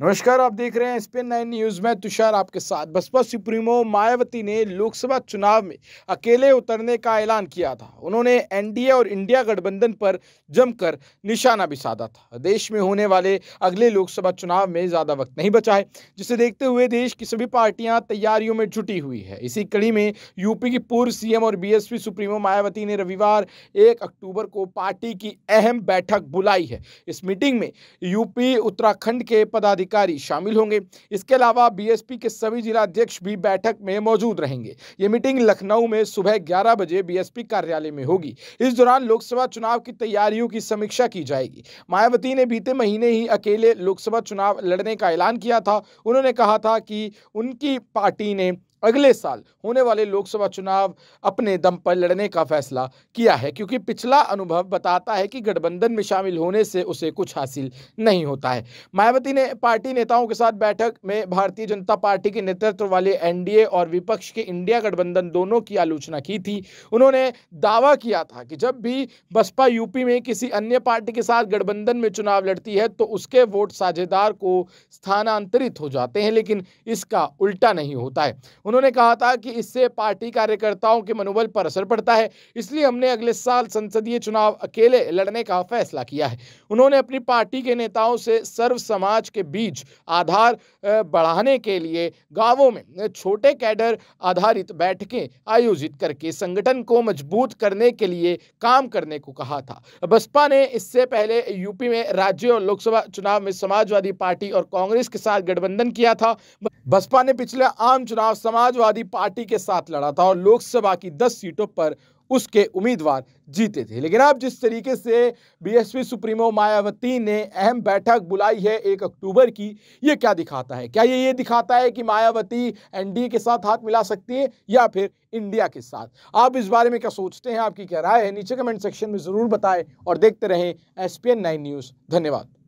नमस्कार आप देख रहे हैं स्पिन नाइन न्यूज में तुषार आपके साथ बसपा सुप्रीमो मायावती ने लोकसभा चुनाव में अकेले उतरने का ऐलान किया था उन्होंने एनडीए और इंडिया गठबंधन पर जमकर निशाना भी साधा था देश में होने वाले अगले लोकसभा चुनाव में ज्यादा वक्त नहीं बचा है जिसे देखते हुए देश की सभी पार्टियां तैयारियों में जुटी हुई है इसी कड़ी में यूपी की पूर्व सीएम और बी सुप्रीमो मायावती ने रविवार एक अक्टूबर को पार्टी की अहम बैठक बुलाई है इस मीटिंग में यूपी उत्तराखंड के पदाधिकारी अधिकारी शामिल होंगे इसके अलावा बीएसपी के सभी जिला अध्यक्ष भी बैठक में मौजूद रहेंगे ये मीटिंग लखनऊ में सुबह ग्यारह बजे बीएसपी कार्यालय में होगी इस दौरान लोकसभा चुनाव की तैयारियों की समीक्षा की जाएगी मायावती ने बीते महीने ही अकेले लोकसभा चुनाव लड़ने का ऐलान किया था उन्होंने कहा था कि उनकी पार्टी ने अगले साल होने वाले लोकसभा चुनाव अपने दम पर लड़ने का फैसला किया है क्योंकि पिछला अनुभव बताता है कि गठबंधन में शामिल होने से उसे कुछ हासिल नहीं होता है मायावती ने पार्टी नेताओं के साथ बैठक में भारतीय जनता पार्टी के नेतृत्व वाले एनडीए और विपक्ष के इंडिया गठबंधन दोनों की आलोचना की थी उन्होंने दावा किया था कि जब भी बसपा यूपी में किसी अन्य पार्टी के साथ गठबंधन में चुनाव लड़ती है तो उसके वोट साझेदार को स्थानांतरित हो जाते हैं लेकिन इसका उल्टा नहीं होता है उन्होंने कहा था कि इससे पार्टी कार्यकर्ताओं के मनोबल पर असर पड़ता है इसलिए हमने अगले साल संसदीय चुनाव अकेले लड़ने का फैसला किया है उन्होंने अपनी पार्टी के नेताओं से सर्व समाज के बीच आधार बढ़ाने के लिए गाँवों में छोटे कैडर आधारित बैठकें आयोजित करके संगठन को मजबूत करने के लिए काम करने को कहा था बसपा ने इससे पहले यूपी में राज्य और लोकसभा चुनाव में समाजवादी पार्टी और कांग्रेस के साथ गठबंधन किया था बसपा ने पिछले आम चुनाव समाज समाजवादी पार्टी के साथ लड़ा था और लोकसभा की 10 सीटों पर उसके उम्मीदवार जीते थे लेकिन अब जिस तरीके से बीएसपी सुप्रीमो मायावती ने अहम बैठक बुलाई है एक अक्टूबर की ये क्या दिखाता है क्या ये ये दिखाता है कि मायावती एनडीए के साथ हाथ मिला सकती है या फिर इंडिया के साथ आप इस बारे में क्या सोचते हैं आपकी क्या राय है नीचे कमेंट सेक्शन में ज़रूर बताएं और देखते रहें एस पी न्यूज़ धन्यवाद